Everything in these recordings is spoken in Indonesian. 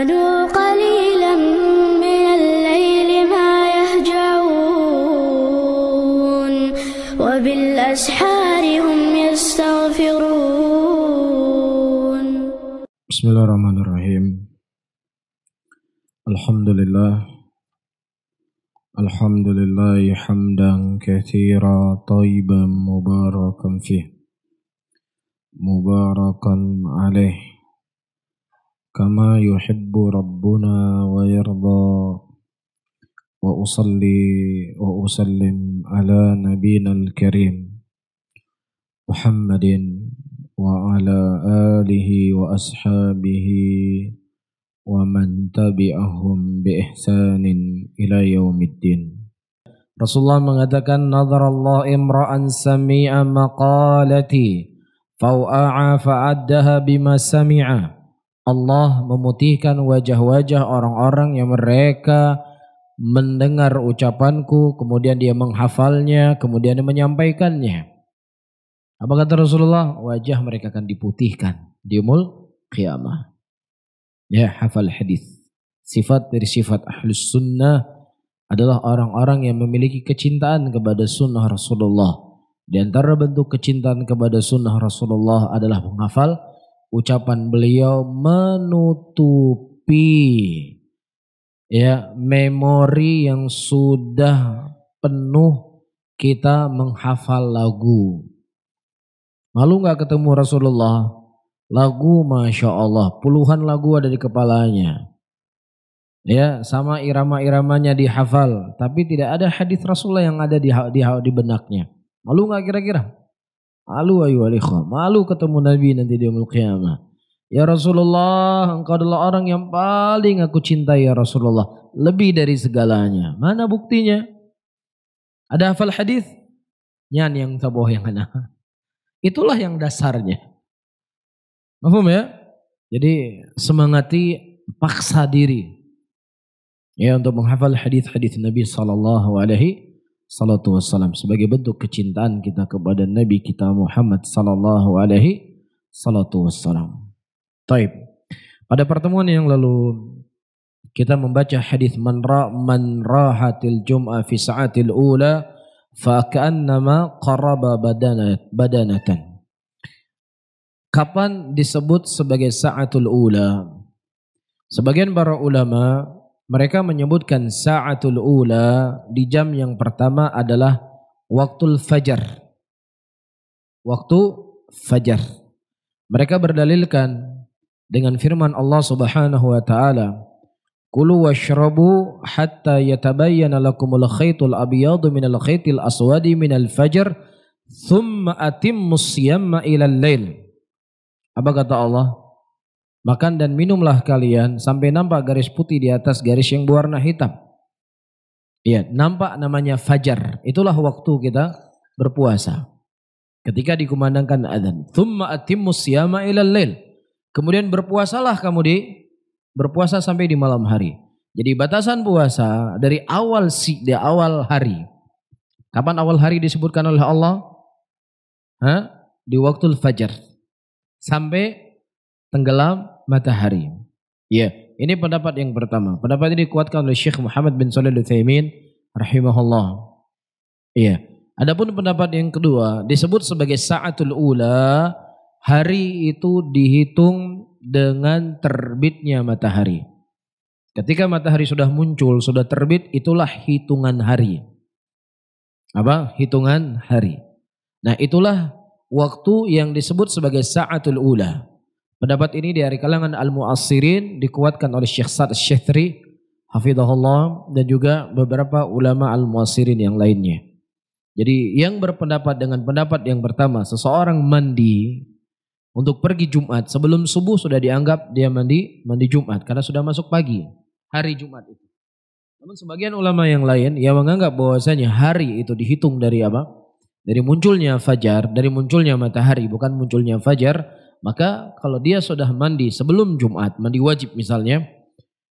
كانوا قليلا من الليل ما يهجعون وبالأسحار هم يستغفرون بسم الله الرحمن الرحيم الحمد لله الحمد لله حمدا كثيرا طيبا مباركا فيه مباركا عليه كما يحب ربنا ويرضى وأصلي وأسلم على نبينا الكريم محمد وعلى آله وأصحابه ومن تبعهم بإحسان إلى يوم الدين Rasulullah mengatakan nazar Allah imra'an sami'a maqalati fau'a fa'addaha bima sami'a Allah memutihkan wajah-wajah orang-orang yang mereka mendengar ucapanku, kemudian dia menghafalnya, kemudian dia menyampaikannya. Apa kata Rasulullah? Wajah mereka akan diputihkan di umul qiyamah. Ya hafal hadis. Sifat dari sifat ahlus sunnah adalah orang-orang yang memiliki kecintaan kepada sunnah Rasulullah. Di antara bentuk kecintaan kepada sunnah Rasulullah adalah menghafal ucapan beliau menutupi ya memori yang sudah penuh kita menghafal lagu. Malu nggak ketemu Rasulullah? Lagu Masya Allah, puluhan lagu ada di kepalanya. Ya, sama irama-iramanya dihafal, tapi tidak ada hadis Rasulullah yang ada di, di, di benaknya. Malu nggak kira-kira? Malu ayu ikhwah. Malu ketemu Nabi nanti di umul qiyamah. Ya Rasulullah, engkau adalah orang yang paling aku cintai ya Rasulullah. Lebih dari segalanya. Mana buktinya? Ada hafal hadis? Nyan yang taboh yang mana? Itulah yang dasarnya. Mahfum ya? Jadi semangati paksa diri. Ya untuk menghafal hadis-hadis Nabi saw salatu wassalam sebagai bentuk kecintaan kita kepada Nabi kita Muhammad sallallahu alaihi salatu wassalam. Taib. Pada pertemuan yang lalu kita membaca hadis man ra man rahatil jum'a fi sa'atil ula fa ka'annama qaraba badanat badanatan. Kapan disebut sebagai sa'atul ula? Sebagian para ulama mereka menyebutkan sa'atul ula di jam yang pertama adalah waktu fajar. Waktu fajar. Mereka berdalilkan dengan firman Allah Subhanahu wa taala, "Kulu washrabu hatta yatabayyana lakumul khaytul abyadu minal khaytil aswadi minal fajr, thumma atimmus siyamma al lail." Apa kata Allah? Makan dan minumlah kalian sampai nampak garis putih di atas garis yang berwarna hitam. Ya, nampak namanya fajar. Itulah waktu kita berpuasa. Ketika dikumandangkan adzan, "Tsumma Atimus siyama ilal Kemudian berpuasalah kamu di berpuasa sampai di malam hari. Jadi batasan puasa dari awal si di awal hari. Kapan awal hari disebutkan oleh Allah? Hah? Di waktu fajar. Sampai tenggelam matahari. Ya, ini pendapat yang pertama. Pendapat ini dikuatkan oleh Syekh Muhammad bin Shalih Al-Utsaimin rahimahullah. Iya. Yeah. Adapun pendapat yang kedua disebut sebagai saatul ula, hari itu dihitung dengan terbitnya matahari. Ketika matahari sudah muncul, sudah terbit, itulah hitungan hari. Apa? Hitungan hari. Nah, itulah waktu yang disebut sebagai saatul ula. Pendapat ini dari kalangan al-mu'assirin dikuatkan oleh Syekh Sa'd Syekhri hafizahullah dan juga beberapa ulama al-mu'assirin yang lainnya. Jadi yang berpendapat dengan pendapat yang pertama, seseorang mandi untuk pergi Jumat sebelum subuh sudah dianggap dia mandi mandi Jumat karena sudah masuk pagi hari Jumat itu. Namun sebagian ulama yang lain yang menganggap bahwasanya hari itu dihitung dari apa? Dari munculnya fajar, dari munculnya matahari, bukan munculnya fajar, maka kalau dia sudah mandi sebelum Jumat, mandi wajib misalnya,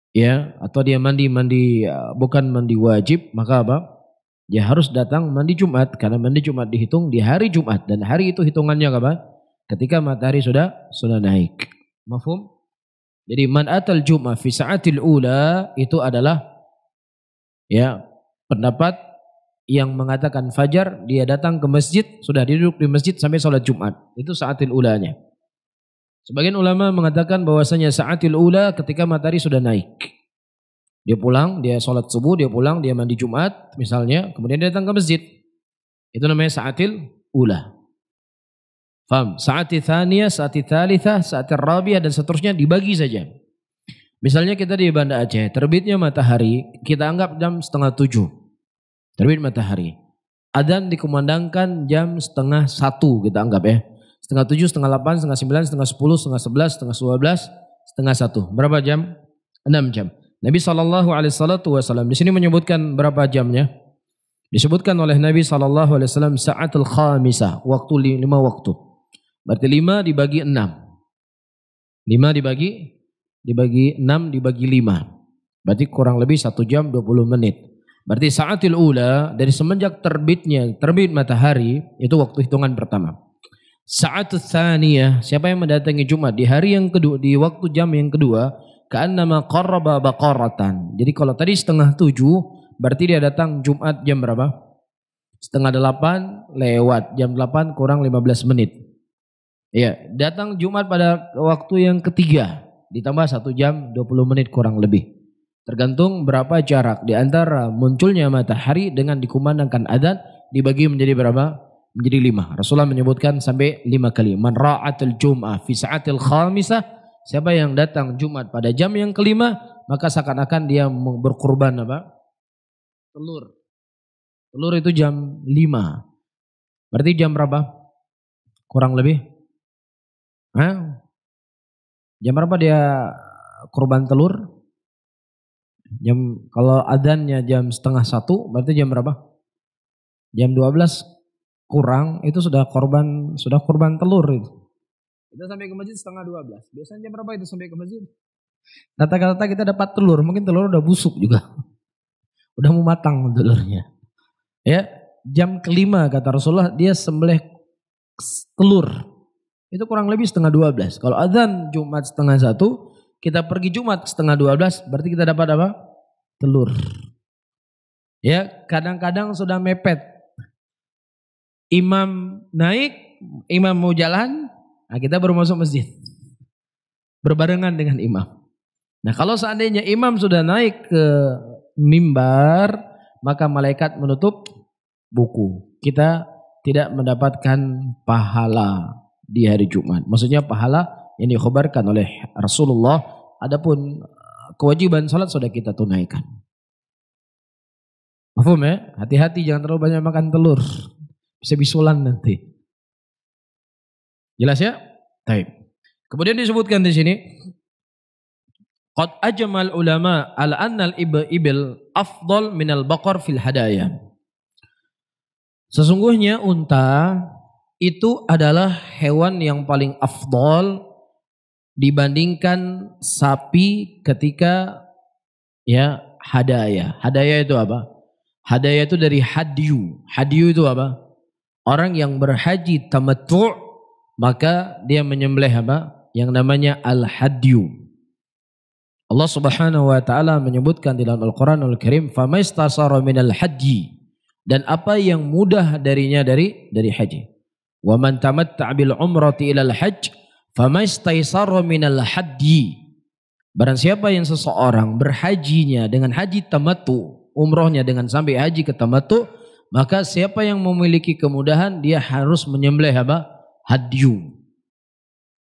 ya, atau dia mandi mandi ya, bukan mandi wajib, maka apa? Dia harus datang mandi Jumat karena mandi Jumat dihitung di hari Jumat dan hari itu hitungannya apa? Ketika matahari sudah sudah naik. Mafhum? Jadi man atal Jumat fi sa'atil ula itu adalah ya pendapat yang mengatakan fajar dia datang ke masjid sudah duduk di masjid sampai sholat Jumat itu saatil ulanya. Sebagian ulama mengatakan bahwasanya saatil ula ketika matahari sudah naik. Dia pulang, dia sholat subuh, dia pulang, dia mandi Jumat misalnya, kemudian dia datang ke masjid. Itu namanya saatil ula. Faham? Saati thaniya, saati thalitha, saati rabia dan seterusnya dibagi saja. Misalnya kita di Banda Aceh, terbitnya matahari, kita anggap jam setengah tujuh. Terbit matahari. Adan dikumandangkan jam setengah satu kita anggap ya setengah tujuh, setengah delapan, setengah sembilan, setengah sepuluh, setengah sebelas, setengah dua belas, setengah satu. Berapa jam? Enam jam. Nabi Shallallahu Alaihi Wasallam di sini menyebutkan berapa jamnya. Disebutkan oleh Nabi Shallallahu Alaihi Wasallam saatul khamisah, waktu lima waktu. Berarti lima dibagi enam. Lima dibagi dibagi enam dibagi lima. Berarti kurang lebih satu jam dua puluh menit. Berarti saatil ula dari semenjak terbitnya terbit matahari itu waktu hitungan pertama. Saat tsaniyah, siapa yang mendatangi Jumat di hari yang kedua, di waktu jam yang kedua, ka'annama qarraba baqaratan. Jadi kalau tadi setengah tujuh, berarti dia datang Jumat jam berapa? Setengah delapan lewat, jam delapan kurang lima belas menit. ya datang Jumat pada waktu yang ketiga, ditambah satu jam dua puluh menit kurang lebih. Tergantung berapa jarak di antara munculnya matahari dengan dikumandangkan adat dibagi menjadi berapa? menjadi lima. Rasulullah menyebutkan sampai lima kali. Man ra'atil jum'ah fi sa'atil khamisah. Siapa yang datang Jumat pada jam yang kelima, maka seakan-akan dia berkorban apa? Telur. Telur itu jam lima Berarti jam berapa? Kurang lebih? Hah? Jam berapa dia korban telur? Jam kalau adannya jam setengah satu, berarti jam berapa? Jam dua belas kurang itu sudah korban sudah korban telur itu. Kita sampai ke masjid setengah dua belas Biasanya jam berapa itu sampai ke masjid? Kata-kata kita dapat telur, mungkin telur udah busuk juga. Udah mau matang telurnya. Ya, jam kelima kata Rasulullah dia sembelih telur. Itu kurang lebih setengah dua belas Kalau azan Jumat setengah satu, kita pergi Jumat setengah dua belas berarti kita dapat apa? Telur. Ya, kadang-kadang sudah mepet imam naik, imam mau jalan, nah kita baru masuk masjid. Berbarengan dengan imam. Nah kalau seandainya imam sudah naik ke mimbar, maka malaikat menutup buku. Kita tidak mendapatkan pahala di hari Jumat. Maksudnya pahala yang dikhabarkan oleh Rasulullah. Adapun uh, kewajiban sholat sudah kita tunaikan. Mahfum ya? Hati-hati jangan terlalu banyak makan telur. Bisa bisulan nanti. Jelas ya? Baik. Kemudian disebutkan di sini Qad ajmal ulama al annal ibil afdal minal baqar fil hadaya. Sesungguhnya unta itu adalah hewan yang paling afdol dibandingkan sapi ketika ya hadaya. Hadaya itu apa? Hadaya itu dari hadyu. Hadyu itu apa? Orang yang berhaji tamattu' maka dia menyembelih apa? Yang namanya al-hadyu. Allah Subhanahu wa taala menyebutkan di dalam Al-Qur'anul Karim, famaistasara minal haji." Dan apa yang mudah darinya dari dari haji. Wa man tamatta bil umrati al hajj famaistaisara minal hadyi. Barang siapa yang seseorang berhajinya dengan haji tamatu, umrohnya dengan sampai haji ke tamatu, maka siapa yang memiliki kemudahan dia harus menyembelih apa? Hadyu.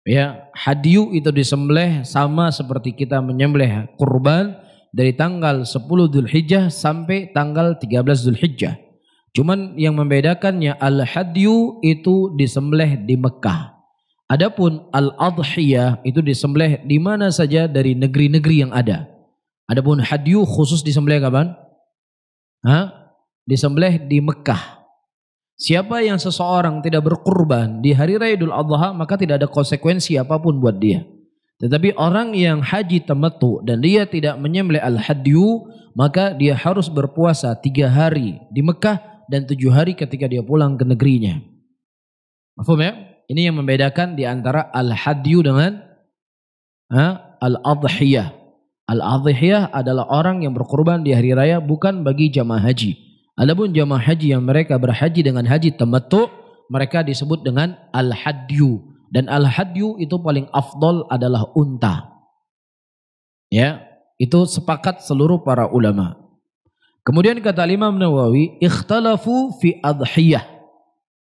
Ya, hadyu itu disembelih sama seperti kita menyembelih kurban dari tanggal 10 Zulhijjah sampai tanggal 13 Zulhijjah. Cuman yang membedakannya al-hadyu itu disembelih di Mekah. Adapun al-adhiyah itu disembelih di mana saja dari negeri-negeri yang ada. Adapun hadyu khusus disembelih kapan? Hah? disembelih di Mekah. Siapa yang seseorang tidak berkurban di hari Raya Idul Adha maka tidak ada konsekuensi apapun buat dia. Tetapi orang yang haji tamattu dan dia tidak menyembelih al-hadyu maka dia harus berpuasa tiga hari di Mekah dan tujuh hari ketika dia pulang ke negerinya. Mafhum ya? Ini yang membedakan di antara al-hadyu dengan al-adhiyah. Al-adhiyah adalah orang yang berkurban di hari raya bukan bagi jamaah haji Adapun jamaah haji yang mereka berhaji dengan haji tamattu, mereka disebut dengan al-hadyu dan al-hadyu itu paling afdol adalah unta. Ya, itu sepakat seluruh para ulama. Kemudian kata Imam Nawawi, ikhtalafu fi adhiyah.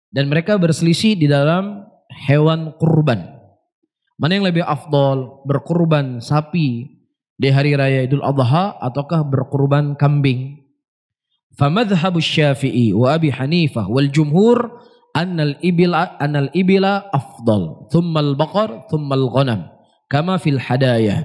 Dan mereka berselisih di dalam hewan kurban. Mana yang lebih afdol, berkurban sapi di hari raya Idul Adha ataukah berkurban kambing? فمذهب الشافعي وابي حنيفه والجمهور ان الابل ان الابل افضل ثم البقر ثم الغنم كما في الحدايا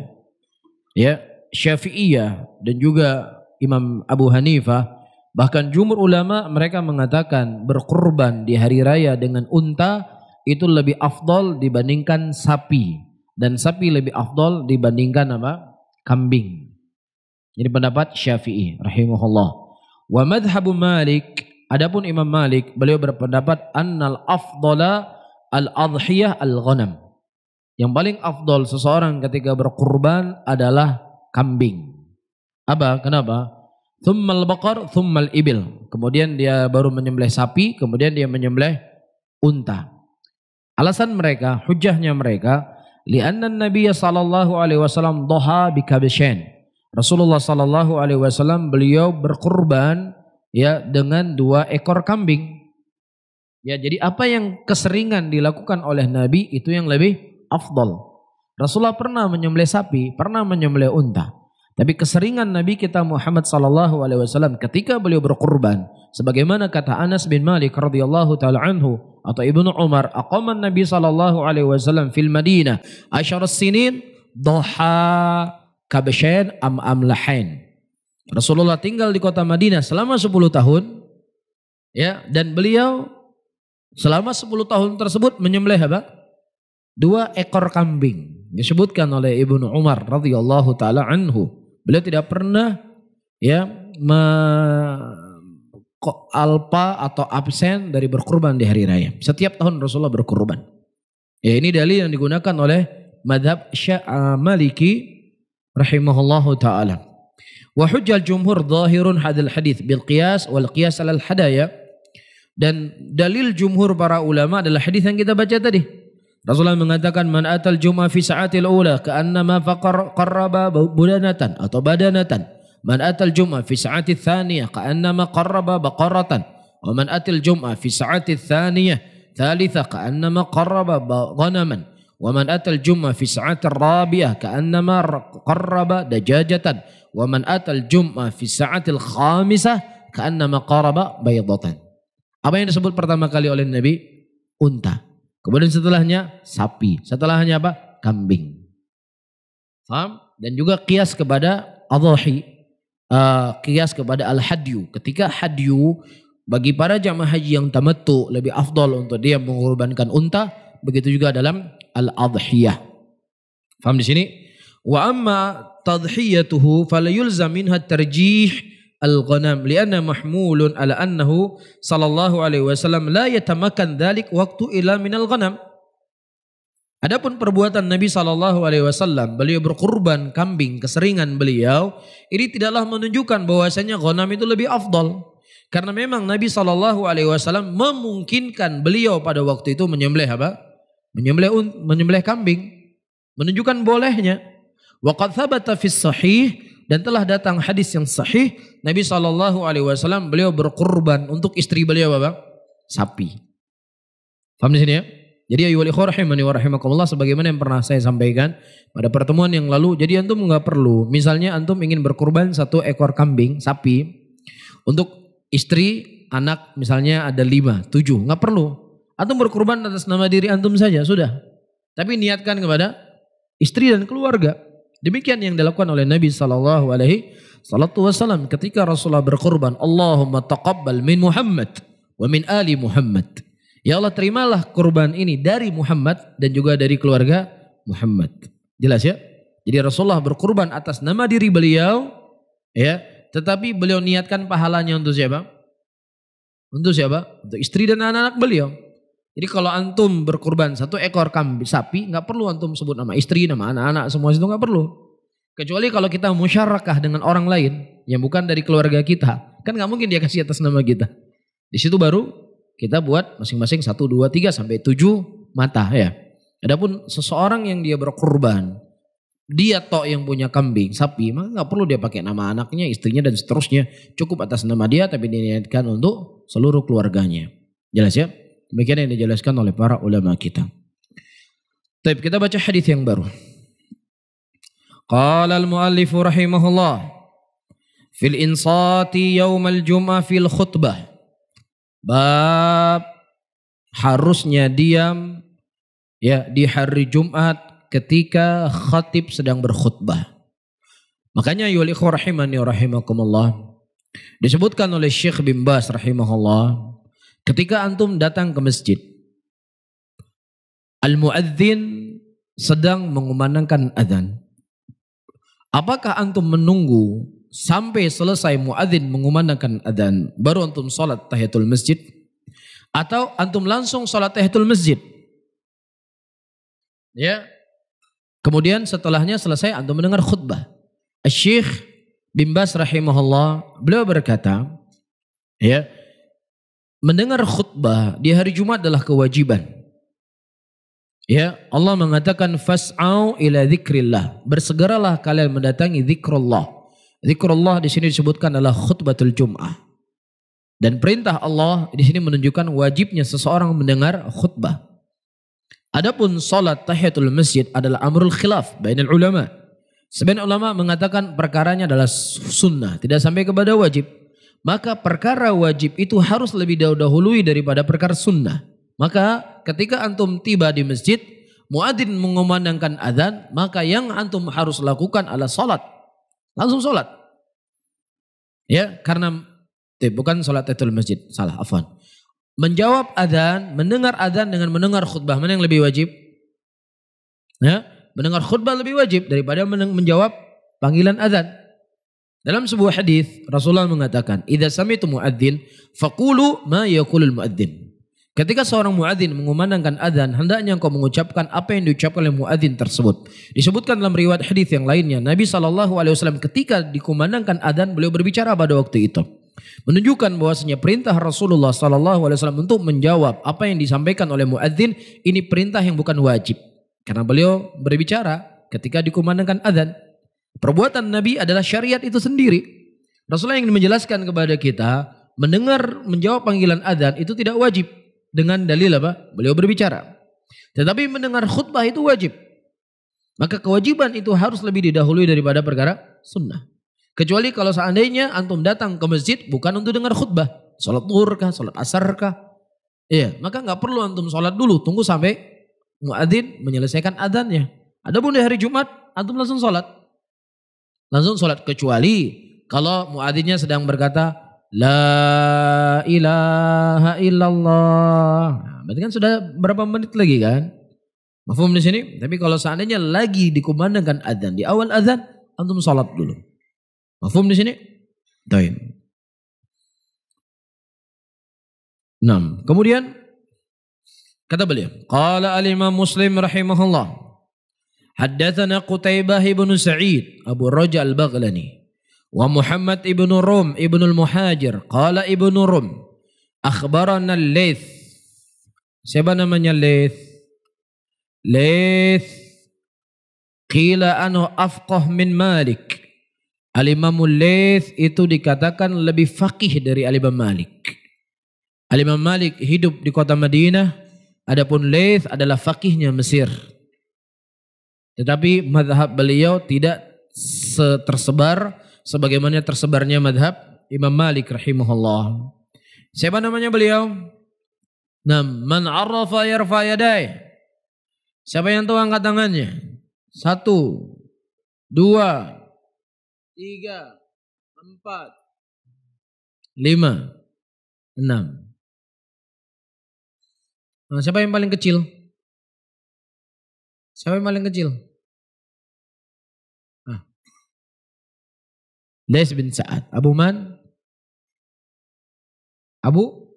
ya Syafi'iyah dan juga Imam Abu Hanifah bahkan jumhur ulama mereka mengatakan berkurban di hari raya dengan unta itu lebih afdol dibandingkan sapi dan sapi lebih afdol dibandingkan apa kambing. Jadi pendapat Syafi'i rahimahullah. Wa madhabu Malik, adapun Imam Malik, beliau berpendapat annal afdala al-adhiyah al-ghanam. Yang paling afdol seseorang ketika berkurban adalah kambing. Apa? Kenapa? Thummal bakar, thummal ibil. Kemudian dia baru menyembelih sapi, kemudian dia menyembelih unta. Alasan mereka, hujahnya mereka, li'annan Nabiya sallallahu alaihi wasallam doha bi kabishain. Rasulullah Shallallahu Alaihi Wasallam beliau berkorban ya dengan dua ekor kambing. Ya jadi apa yang keseringan dilakukan oleh Nabi itu yang lebih afdol. Rasulullah pernah menyembelih sapi, pernah menyembelih unta. Tapi keseringan Nabi kita Muhammad Sallallahu Alaihi Wasallam ketika beliau berkorban sebagaimana kata Anas bin Malik radhiyallahu taala anhu atau ibnu Umar, aqaman Nabi Sallallahu Alaihi Wasallam fil Madinah ashar sinin doha kabeshen am amlahain. Rasulullah tinggal di kota Madinah selama 10 tahun ya dan beliau selama 10 tahun tersebut menyembelih apa? Dua ekor kambing disebutkan oleh Ibnu Umar radhiyallahu taala anhu. Beliau tidak pernah ya me alpa atau absen dari berkurban di hari raya. Setiap tahun Rasulullah berkurban. Ya ini dalil yang digunakan oleh madhab Sya'a Maliki rahimahullahu taala. Wa hujjal jumhur zahirun hadal hadis bil qiyas wal qiyas al hadaya dan dalil jumhur para ulama adalah hadis yang kita baca tadi. Rasulullah mengatakan man atal jum'a fi sa'atil ula ka'annama faqarraba budanatan atau badanatan. Man atal jum'a fi sa'atil thaniyah ka'annama qarraba baqaratan. Wa man atil jum'a fi sa'atil thaniyah thalitha ka'annama qarraba ghanaman. ومن أتى الجمعة في ساعة الرابعة كأنما قرب دجاجة ومن أتى الجمعة في ساعة الخامسة كأنما قرب بيضة apa yang disebut pertama kali oleh Nabi unta kemudian setelahnya sapi setelahnya apa kambing Faham? dan juga kias kepada adhahi uh, kias kepada al-hadyu ketika hadyu bagi para jamaah haji yang tamattu lebih afdol untuk dia mengorbankan unta begitu juga dalam al-adhiyah. Faham di sini? Wa amma tadhiyatuhu fala yulzam minha tarjih al-ghanam lianna mahmulun ala annahu sallallahu alaihi wasallam la yatamakan dhalik waktu ila min al ghanam. Adapun perbuatan Nabi Shallallahu Alaihi Wasallam, beliau berkurban kambing keseringan beliau, ini tidaklah menunjukkan bahwasanya ghanam itu lebih afdol. Karena memang Nabi Shallallahu Alaihi Wasallam memungkinkan beliau pada waktu itu menyembelih apa? Menyembelih menyembelih kambing, menunjukkan bolehnya. Waqad thabata fis sahih dan telah datang hadis yang sahih Nabi Shallallahu Alaihi Wasallam beliau berkorban untuk istri beliau apa? Sapi. Paham di sini ya? Jadi ayu ikhwah rahimani wa rahimakumullah sebagaimana yang pernah saya sampaikan pada pertemuan yang lalu. Jadi antum nggak perlu misalnya antum ingin berkorban satu ekor kambing, sapi untuk istri, anak misalnya ada lima, tujuh, nggak perlu. Antum berkorban atas nama diri antum saja, sudah. Tapi niatkan kepada istri dan keluarga. Demikian yang dilakukan oleh Nabi Shallallahu Alaihi Wasallam ketika Rasulullah berkorban. Allahumma taqabbal min Muhammad wa min ali Muhammad. Ya Allah terimalah korban ini dari Muhammad dan juga dari keluarga Muhammad. Jelas ya? Jadi Rasulullah berkorban atas nama diri beliau ya tetapi beliau niatkan pahalanya untuk siapa? Untuk siapa? Untuk istri dan anak-anak beliau. Jadi kalau antum berkurban satu ekor kambing sapi, nggak perlu antum sebut nama istri, nama anak-anak, semua itu nggak perlu. Kecuali kalau kita musyarakah dengan orang lain yang bukan dari keluarga kita, kan nggak mungkin dia kasih atas nama kita. Di situ baru kita buat masing-masing satu, dua, tiga sampai tujuh mata ya. Adapun seseorang yang dia berkorban dia tok yang punya kambing, sapi, maka nggak perlu dia pakai nama anaknya, istrinya dan seterusnya. Cukup atas nama dia tapi diniatkan untuk seluruh keluarganya. Jelas ya? Demikian yang dijelaskan oleh para ulama kita. Tapi kita baca hadis yang baru. Qala al-muallif rahimahullah fil insati yaumal jum'ah fil khutbah. Bab harusnya diam ya di hari Jumat ketika khatib sedang berkhutbah. Makanya yuli rahimani rahimakumullah. Disebutkan oleh Syekh bin Bas rahimahullah. Ketika antum datang ke masjid. Al-muadzin sedang mengumandangkan adzan. Apakah antum menunggu sampai selesai muadzin mengumandangkan adzan baru antum salat tahiyatul masjid atau antum langsung salat tahiyatul masjid? Ya, Kemudian setelahnya selesai antum mendengar khutbah. Syekh bin Bas rahimahullah beliau berkata, ya, mendengar khutbah di hari Jumat adalah kewajiban. Ya, Allah mengatakan fas'au ila dzikrillah. Bersegeralah kalian mendatangi zikrullah. Zikrullah di sini disebutkan adalah khutbatul Jum'ah. Dan perintah Allah di sini menunjukkan wajibnya seseorang mendengar khutbah. Adapun salat tahiyatul masjid adalah amrul khilaf bainul ulama. Sebenarnya ulama mengatakan perkaranya adalah sunnah, tidak sampai kepada wajib. Maka perkara wajib itu harus lebih dahului daripada perkara sunnah. Maka ketika antum tiba di masjid, muadzin mengumandangkan azan, maka yang antum harus lakukan adalah salat. Langsung salat. Ya, karena eh, bukan salat tahiyatul masjid, salah afwan menjawab adzan, mendengar adzan dengan mendengar khutbah, mana yang lebih wajib? Ya, mendengar khutbah lebih wajib daripada menjawab panggilan adzan. Dalam sebuah hadis Rasulullah mengatakan, "Idza samitu muadzin faqulu ma yaqulul muadzin." Ketika seorang muadzin mengumandangkan adzan, hendaknya engkau mengucapkan apa yang diucapkan oleh muadzin tersebut. Disebutkan dalam riwayat hadis yang lainnya, Nabi Shallallahu alaihi wasallam ketika dikumandangkan adzan, beliau berbicara pada waktu itu menunjukkan bahwasanya perintah Rasulullah Sallallahu Alaihi Wasallam untuk menjawab apa yang disampaikan oleh muadzin ini perintah yang bukan wajib karena beliau berbicara ketika dikumandangkan adzan perbuatan Nabi adalah syariat itu sendiri Rasulullah ingin menjelaskan kepada kita mendengar menjawab panggilan adzan itu tidak wajib dengan dalil apa beliau berbicara tetapi mendengar khutbah itu wajib maka kewajiban itu harus lebih didahului daripada perkara sunnah Kecuali kalau seandainya antum datang ke masjid bukan untuk dengar khutbah. Sholat duhur kah, sholat asar kah. Iya, maka nggak perlu antum sholat dulu. Tunggu sampai muadzin menyelesaikan Ada pun di hari Jumat, antum langsung sholat. Langsung sholat kecuali kalau muadzinnya sedang berkata La ilaha illallah. Nah, berarti kan sudah berapa menit lagi kan? Mahfum di sini. Tapi kalau seandainya lagi dikumandangkan adzan di awal adzan, antum sholat dulu. Mafhum di sini? Taib. Enam. Kemudian kata beliau, qala al-Imam Muslim rahimahullah. Haddatsana Qutaibah ibn Sa'id Abu Raja al-Baghlani Muhammad ibn Rum ibn al-Muhajir qala Rum akhbarana al Siapa namanya Laits? Laits qila anhu min Malik Al-Imam itu dikatakan lebih faqih dari al Malik. al Malik hidup di kota Madinah, adapun Leith adalah faqihnya Mesir. Tetapi madhab beliau tidak tersebar sebagaimana tersebarnya madhab Imam Malik rahimahullah. Siapa namanya beliau? Nam, man arrafa yarfa yadai. Siapa yang tahu angkat tangannya? Satu, dua, tiga, empat, lima, enam. Nah, siapa yang paling kecil? Siapa yang paling kecil? Ah. Les bin Sa'ad. Abu Man? Abu?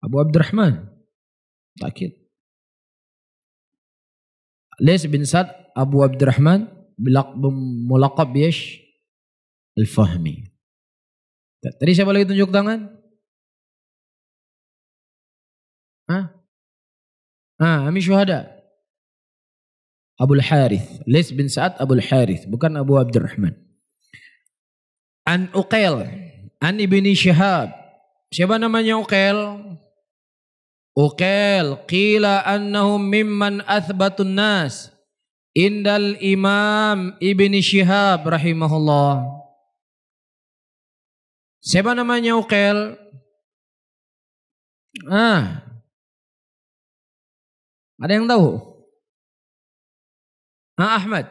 Abu Abdurrahman. Takid. Les bin Sa'ad, Abu Abdurrahman melakab yesh ya, al-fahmi. Tadi siapa lagi tunjuk tangan? Hah? Ah, Ami Syuhada. Abul Harith. Lais bin Sa'ad Abul Harith. Bukan Abu Abdurrahman. An Uqail. An Ibni Syihab. Siapa namanya Uqail? Uqail. Qila annahum mimman athbatun nas. Indal Imam ibni Shihab rahimahullah. Siapa namanya Uqail? Ah. Ada yang tahu? Ah Ahmad.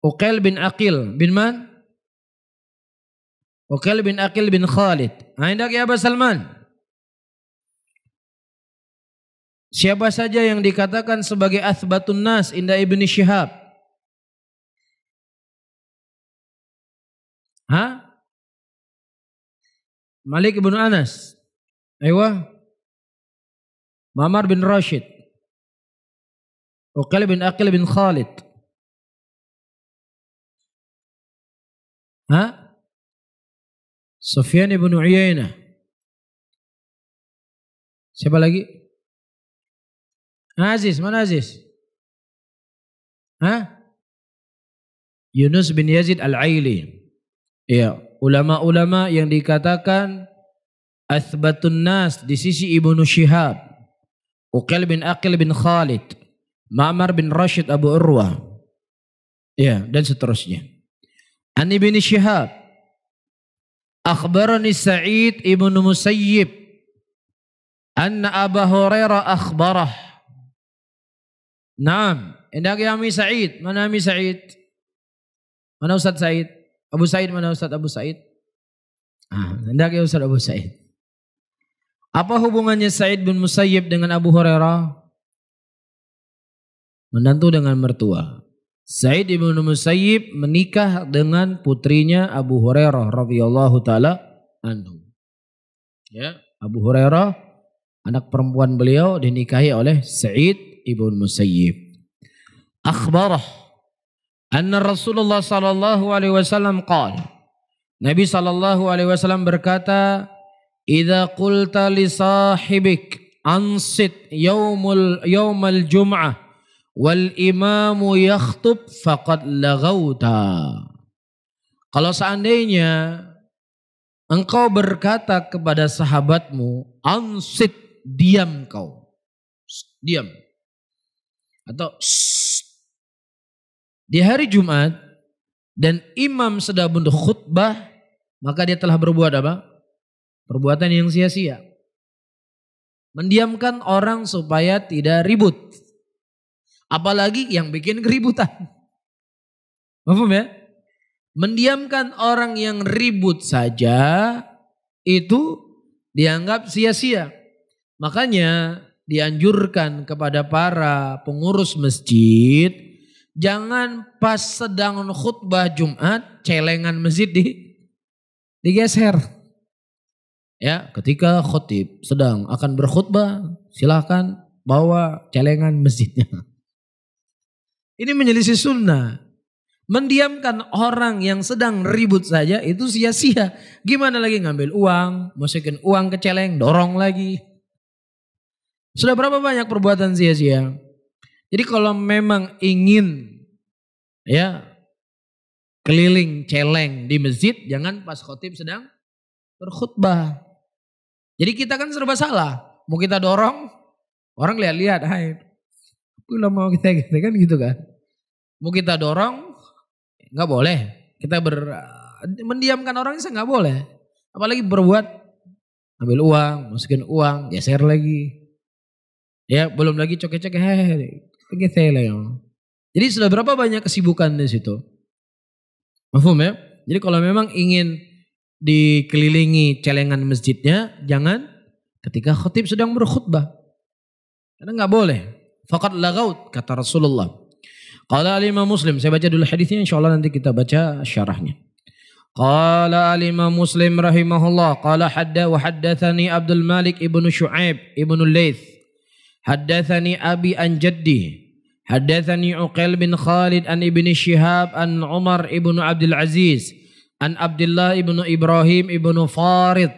Uqail bin Aqil bin man? Uqail bin Aqil bin Khalid. Aindak ah, ya Aba Salman? Siapa saja yang dikatakan sebagai asbatun nas inda ibni Syihab? Hah? Malik ibnu Anas. Aywa. Mamar bin Rashid. Uqil bin Aqil bin Khalid. Hah? Sufyan ibnu Uyainah. Siapa lagi? Aziz, mana Aziz? Hah? Yunus bin Yazid Al-Aili. Ya, ulama-ulama yang dikatakan Athbatun Nas di sisi Ibnu Syihab. Uqil bin Aqil bin Khalid. Ma'mar bin Rashid Abu Urwah. Ya, dan seterusnya. Ani bin Syihab. Akhbarani Sa'id ibnu Musayyib. Anna Aba Hurairah akhbarah. Naam, ya Ami Said. Mana Ami Said? Mana Ustaz Said? Abu Said mana Ustaz Abu Said? Ah, ya Ustaz Abu Said. Apa hubungannya Said bin Musayyib dengan Abu Hurairah? Menantu dengan mertua. Said bin Musayyib menikah dengan putrinya Abu Hurairah radhiyallahu taala anhu. Ya, Abu Hurairah anak perempuan beliau dinikahi oleh Said ibn Musayyib. Akhbarah anna Rasulullah sallallahu alaihi wasallam qala Nabi sallallahu alaihi wasallam berkata, "Idza qulta li sahibik ansit yaumul yaumal jum'ah wal imamu yakhthub faqad lagauta." Kalau seandainya engkau berkata kepada sahabatmu, "Ansit, diam kau." Diam atau di hari Jumat dan imam sedang untuk khutbah maka dia telah berbuat apa? Perbuatan yang sia-sia. Mendiamkan orang supaya tidak ribut. Apalagi yang bikin keributan. Paham ya? Mendiamkan orang yang ribut saja itu dianggap sia-sia. Makanya dianjurkan kepada para pengurus masjid jangan pas sedang khutbah Jumat celengan masjid di digeser. Ya, ketika khutib sedang akan berkhutbah, silahkan bawa celengan masjidnya. Ini menyelisih sunnah. Mendiamkan orang yang sedang ribut saja itu sia-sia. Gimana lagi ngambil uang, masukin uang ke celeng, dorong lagi. Sudah berapa banyak perbuatan sia-sia? Jadi kalau memang ingin ya keliling celeng di masjid, jangan pas khotib sedang berkhutbah. Jadi kita kan serba salah. Mau kita dorong, orang lihat-lihat, hai, pula mau kita gitu kan gitu kan. Mau kita dorong, nggak boleh. Kita ber mendiamkan orang itu nggak boleh. Apalagi berbuat ambil uang, masukin uang, geser lagi, Ya, belum lagi cokek-cokek hehehe. Ya. Jadi sudah berapa banyak kesibukan di situ? Mafhum ya? Jadi kalau memang ingin dikelilingi celengan masjidnya, jangan ketika khutib sedang berkhutbah. Karena nggak boleh. Fakat lagaut kata Rasulullah. Qala alimah muslim. Saya baca dulu hadisnya insya Allah nanti kita baca syarahnya. Qala alimah muslim rahimahullah. Qala hadda wa haddathani Abdul Malik ibnu Shu'aib ibnu Layth. Haddathani Abi an Jaddi. Haddathani Uqail bin Khalid an عمر Shihab an Umar ibnu Abdul Aziz an Abdullah ابن Ibrahim ibnu Farid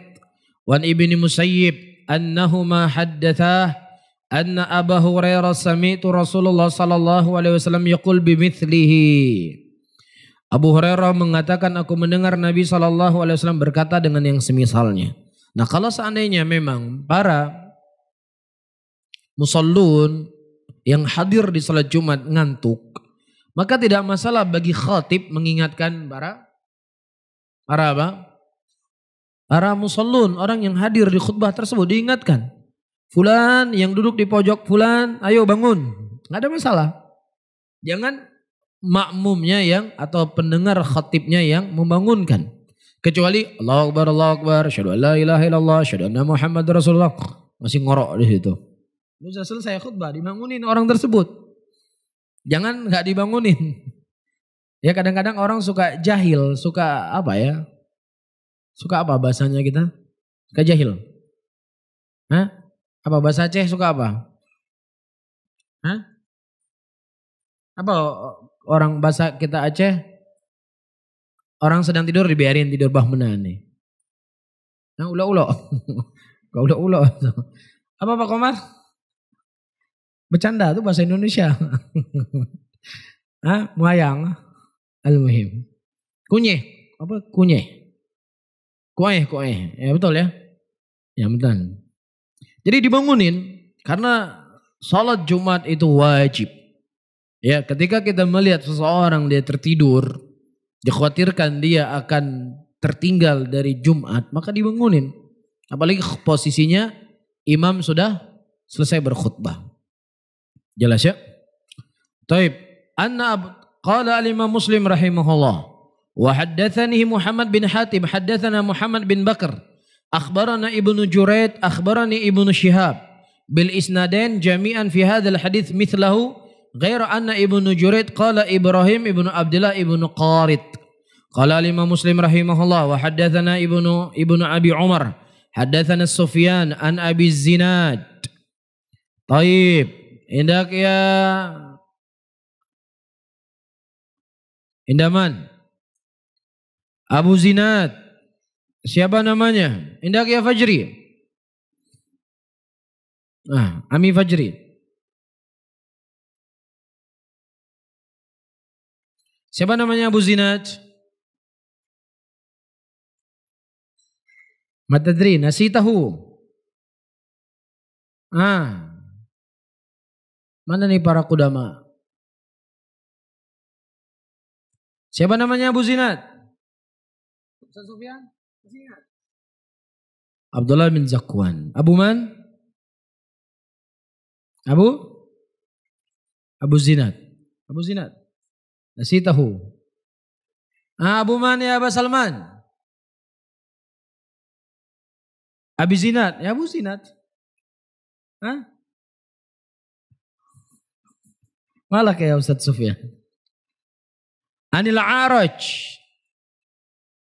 wan أنهما Musayyib annahuma أبا anna سمعت Hurairah sami'tu Rasulullah sallallahu alaihi wasallam yaqul بمثله Abu Hurairah mengatakan aku mendengar Nabi sallallahu alaihi wasallam berkata dengan yang semisalnya. Nah, kalau seandainya memang para musallun yang hadir di salat Jumat ngantuk, maka tidak masalah bagi khatib mengingatkan para para apa? Para musallun, orang yang hadir di khutbah tersebut diingatkan. Fulan yang duduk di pojok fulan, ayo bangun. Nggak ada masalah. Jangan makmumnya yang atau pendengar khatibnya yang membangunkan. Kecuali Allah Akbar, Allah Akbar, syahadu la ilaha illallah, syahadu Muhammad Rasulullah. Masih ngorok di situ. Sudah selesai khutbah, dibangunin orang tersebut. Jangan nggak dibangunin. Ya kadang-kadang orang suka jahil, suka apa ya? Suka apa bahasanya kita? Suka jahil. Hah? Apa bahasa Aceh suka apa? Hah? Apa orang bahasa kita Aceh? Orang sedang tidur dibiarin tidur bah nih. Nah ulo-ulo. kau ulo-ulo. Apa Pak Komar? Bercanda itu bahasa Indonesia. Hah? Melayang. Al-Muhim. Kunyih. Apa? Kunyih. Kueh, kueh. Ya betul ya. Ya betul. Jadi dibangunin karena sholat Jumat itu wajib. Ya, ketika kita melihat seseorang dia tertidur, dikhawatirkan dia akan tertinggal dari Jumat, maka dibangunin. Apalagi posisinya imam sudah selesai berkhutbah. Jelas ya? Taib. Anna قال الإمام مسلم رحمه الله وحدثني محمد بن حاتم حدثنا محمد بن بكر أخبرنا ابن جريد أخبرني ابن شهاب بالإسنادين جميعا في هذا الحديث مثله غير أن ابن جريد قال إبراهيم ابن عبد الله ابن قارط قال الإمام مسلم رحمه الله وحدثنا ابن ابن أبي عمر حدثنا السفيان عن أبي الزناد طيب Indak ya Indaman Abu Zinat siapa namanya? Indak ya Fajri. Nah, Ami Fajri. Siapa namanya Abu Zinat? Matadri, nasi tahu. Ah, Mana nih para kudama? Siapa namanya Abu Zinad? Abdullah bin Zakwan. Abu Man? Abu? Abu Zinad. Abu Zinad. Nasi tahu. Ah, Abu Man ya Abu Salman. Abu Zinad. Ya Abu Zinad. Hah? Malah kayak Ustaz Sufyan. Anil Aroj,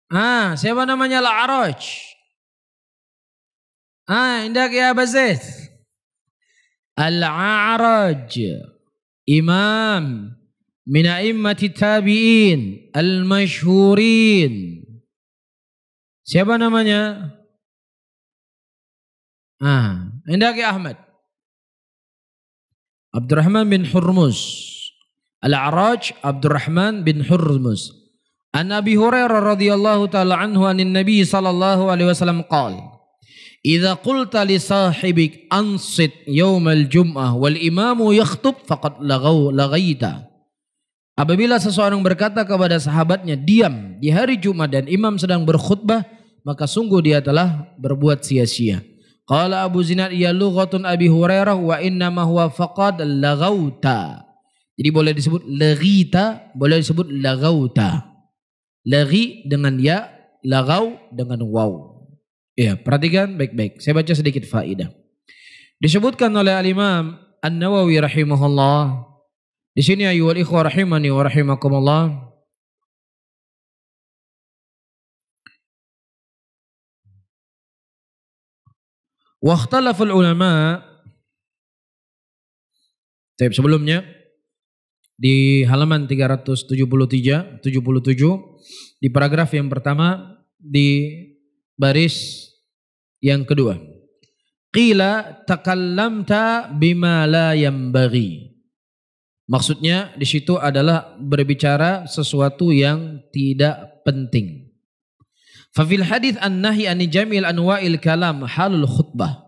Ah, siapa namanya La Araj? Ah, indak ya Abazid. Al Aroj, Imam min a'immati tabi'in al-masyhurin. Siapa namanya? Ah, indah ya Ahmad. Abdurrahman bin Hurmuz. Al-A'raj Abdurrahman bin Hurmuz. An Abi Hurairah radhiyallahu taala anhu anin Nabi sallallahu alaihi wasallam qaal Idza qulta li sahibik ansit yaumal jum'ah wal imamu yakhthub faqad lagaw lagaita. Apabila seseorang berkata kepada sahabatnya diam di hari Jumat dan imam sedang berkhutbah maka sungguh dia telah berbuat sia-sia. Qala Abu Zinad ya lughatun Abi Hurairah wa inna ma huwa faqad lagauta. Jadi boleh disebut lagita, boleh disebut lagauta. Lagi dengan ya, lagau dengan waw. Ya, perhatikan baik-baik. Saya baca sedikit faidah. Disebutkan oleh Al-Imam An-Nawawi rahimahullah. Di sini ayuhal ikhwah rahimani wa rahimakumullah. Waktalaful ulama Tapi sebelumnya di halaman 373 77 di paragraf yang pertama di baris yang kedua. Qila takallamta bima la yambari. Maksudnya di situ adalah berbicara sesuatu yang tidak penting. Fafil Hadith an-nahi Ani jamil anwa'il kalam halul khutbah.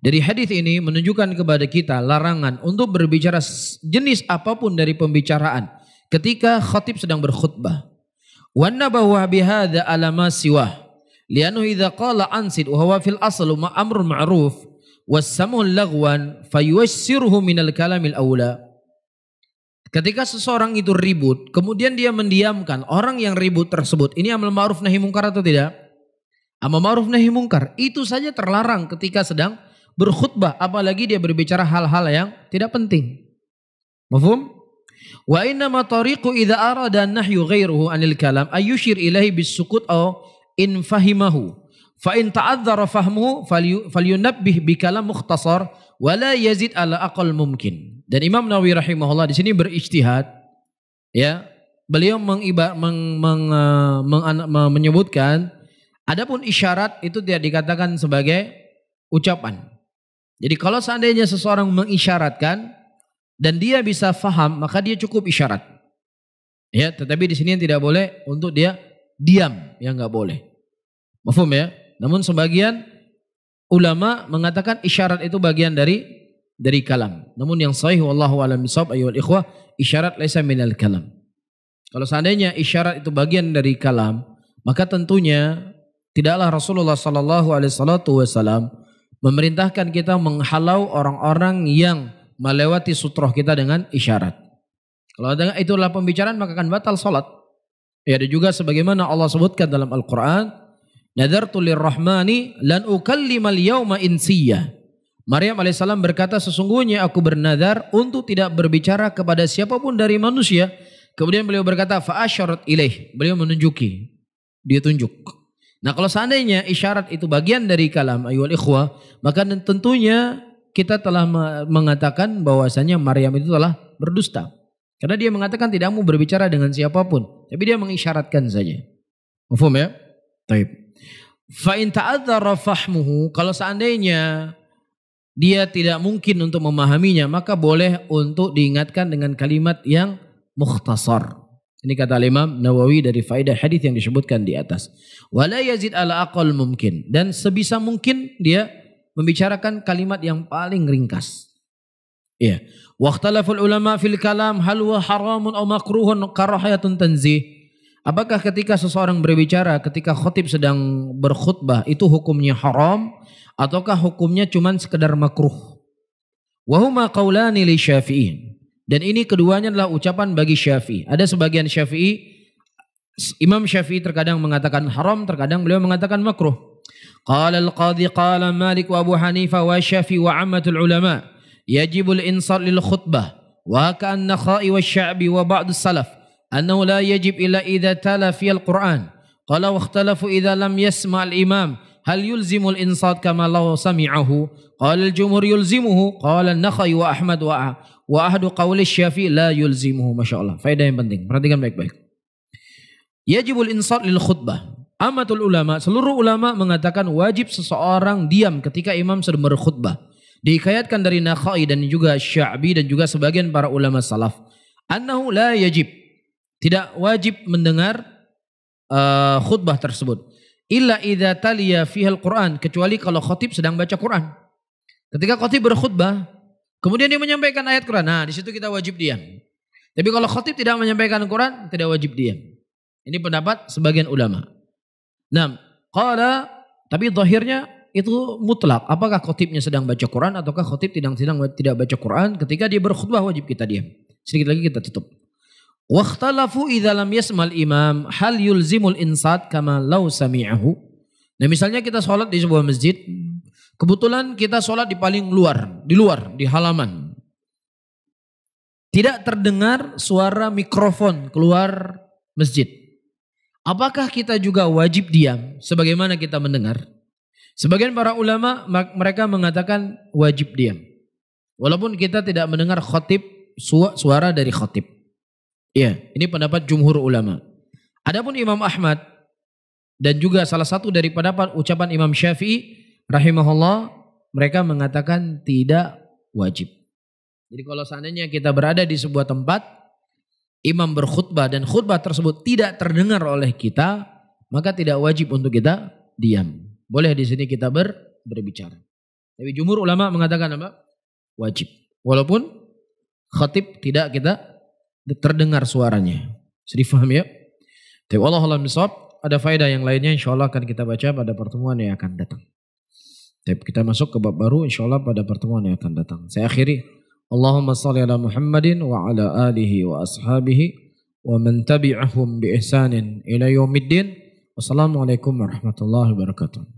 Dari hadis ini menunjukkan kepada kita larangan untuk berbicara jenis apapun dari pembicaraan ketika khatib sedang berkhutbah. Wan nabahu bihadza ala ma siwah. Lianu idha qala ansid wa fil aslu ma ma'ruf wassamun lagwan fayuassiruhu minal kalamil awla. Ketika seseorang itu ribut, kemudian dia mendiamkan orang yang ribut tersebut. Ini amal ma'ruf nahi mungkar atau tidak? Amal ma'ruf nahi mungkar. Itu saja terlarang ketika sedang berkhutbah. Apalagi dia berbicara hal-hal yang tidak penting. Mafhum? Wa innama tariqu idha arada nahyu ghairuhu anil kalam ayyushir ilahi sukut aw in fahimahu. Fa in ta'adzara fahmuhu falyunabbih bikalam mukhtasar wala yazid ala aqal mumkin. Dan Imam Nawawi rahimahullah di sini berijtihad ya. Beliau mengibar, meng, meng, eh, meng, meng, menyebutkan adapun isyarat itu tidak dikatakan sebagai ucapan. Jadi kalau seandainya seseorang mengisyaratkan dan dia bisa faham maka dia cukup isyarat. Ya, tetapi di sini tidak boleh untuk dia diam, yang nggak boleh. Mafum ya? Namun sebagian ulama mengatakan isyarat itu bagian dari dari kalam. Namun yang sahih wallahu alam bisawab ayyuhal ikhwah isyarat laisa minal kalam. Kalau seandainya isyarat itu bagian dari kalam, maka tentunya tidaklah Rasulullah sallallahu alaihi wasallam memerintahkan kita menghalau orang-orang yang melewati sutroh kita dengan isyarat. Kalau dengan itulah pembicaraan maka akan batal salat. Ya, ada juga sebagaimana Allah sebutkan dalam Al-Qur'an Nadartu lirrahmani lan ukallimal yauma insiyya. Maryam alaihissalam berkata sesungguhnya aku bernadar untuk tidak berbicara kepada siapapun dari manusia. Kemudian beliau berkata fa'asyarat ilaih. Beliau menunjuki. Dia tunjuk. Nah kalau seandainya isyarat itu bagian dari kalam ayuhal ikhwah. Maka tentunya kita telah mengatakan bahwasanya Maryam itu telah berdusta. Karena dia mengatakan tidak mau berbicara dengan siapapun. Tapi dia mengisyaratkan saja. Mufum ya? Taib. Fa'in ta'adzara fahmuhu, kalau seandainya dia tidak mungkin untuk memahaminya, maka boleh untuk diingatkan dengan kalimat yang mukhtasar. Ini kata Imam Nawawi dari faedah hadis yang disebutkan di atas. Wala yazid ala aqal mungkin dan sebisa mungkin dia membicarakan kalimat yang paling ringkas. Iya. Waqtalaful ulama fil kalam hal wa haramun aw makruhun karahayatun tanzih. Apakah ketika seseorang berbicara, ketika khotib sedang berkhutbah, itu hukumnya haram ataukah hukumnya cuman sekedar makruh? Wahuma qaulani li syafi'in. Dan ini keduanya adalah ucapan bagi syafi'i. Ada sebagian syafi'i, Imam Syafi'i terkadang mengatakan haram, terkadang beliau mengatakan makruh. Qala al-qadhi qala Malik wa Abu Hanifah wa Syafi'i wa ammatul ulama. Yajibul insar lil khutbah. Wa ka'an nakhai wa sya'bi wa ba'du salaf. أنه لا يجب إلا إذا تلا في القرآن قال واختلفوا إذا لم يسمع الإمام هل يلزم الإنصات كما لو سمعه قال الجمهور يلزمه قال النخعي وأحمد وأحد قول الشافعي لا يلزمه ما شاء الله faedah yang penting perhatikan baik-baik yajibul insat lil khutbah amatul ulama seluruh ulama mengatakan wajib seseorang diam ketika imam sedang berkhutbah dikayatkan dari Nakhai dan juga Sya'bi dan juga sebagian para ulama salaf annahu la yajib tidak wajib mendengar uh, khutbah tersebut. Illa idza taliya fihal Quran, kecuali kalau khotib sedang baca Quran. Ketika khotib berkhutbah, kemudian dia menyampaikan ayat Quran. Nah, di situ kita wajib diam. Tapi kalau khotib tidak menyampaikan Quran, tidak wajib diam. Ini pendapat sebagian ulama. Nah, qala tapi zahirnya itu mutlak. Apakah khotibnya sedang baca Quran ataukah khotib tidak tidak baca Quran ketika dia berkhutbah wajib kita diam. Sedikit lagi kita tutup. Waktalafu idalam yasmal imam hal yulzimul insat kama lau sami'ahu. Nah misalnya kita sholat di sebuah masjid, kebetulan kita sholat di paling luar, di luar, di halaman. Tidak terdengar suara mikrofon keluar masjid. Apakah kita juga wajib diam sebagaimana kita mendengar? Sebagian para ulama mereka mengatakan wajib diam. Walaupun kita tidak mendengar khotib suara dari khotib. Iya, ini pendapat jumhur ulama. Adapun Imam Ahmad dan juga salah satu dari pendapat ucapan Imam Syafi'i rahimahullah, mereka mengatakan tidak wajib. Jadi kalau seandainya kita berada di sebuah tempat, imam berkhutbah dan khutbah tersebut tidak terdengar oleh kita, maka tidak wajib untuk kita diam. Boleh di sini kita ber, berbicara. Tapi jumhur ulama mengatakan apa? Wajib. Walaupun khatib tidak kita terdengar suaranya. Jadi faham ya? Tapi Allah alam ada faedah yang lainnya insya Allah akan kita baca pada pertemuan yang akan datang. Tapi kita masuk ke bab baru insya Allah pada pertemuan yang akan datang. Saya akhiri. Allahumma salli ala Muhammadin wa ala alihi wa ashabihi wa man tabi'ahum bi ihsanin ila yaumiddin. Wassalamualaikum warahmatullahi wabarakatuh.